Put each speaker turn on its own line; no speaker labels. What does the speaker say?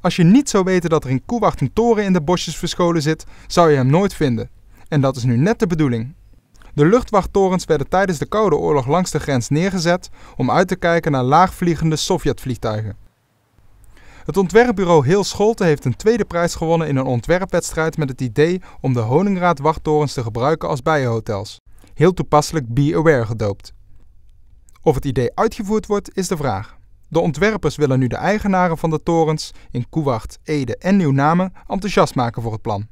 Als je niet zou weten dat er in Koewacht een toren in de bosjes verscholen zit, zou je hem nooit vinden. En dat is nu net de bedoeling. De luchtwachttorens werden tijdens de Koude Oorlog langs de grens neergezet om uit te kijken naar laagvliegende Sovjetvliegtuigen. Het ontwerpbureau Heel Scholten heeft een tweede prijs gewonnen in een ontwerpwedstrijd met het idee om de Honingraad-wachttorens te gebruiken als bijenhotels. Heel toepasselijk Be Aware gedoopt. Of het idee uitgevoerd wordt, is de vraag. De ontwerpers willen nu de eigenaren van de torens in Koewacht, Ede en Nieuw-Namen enthousiast maken voor het plan.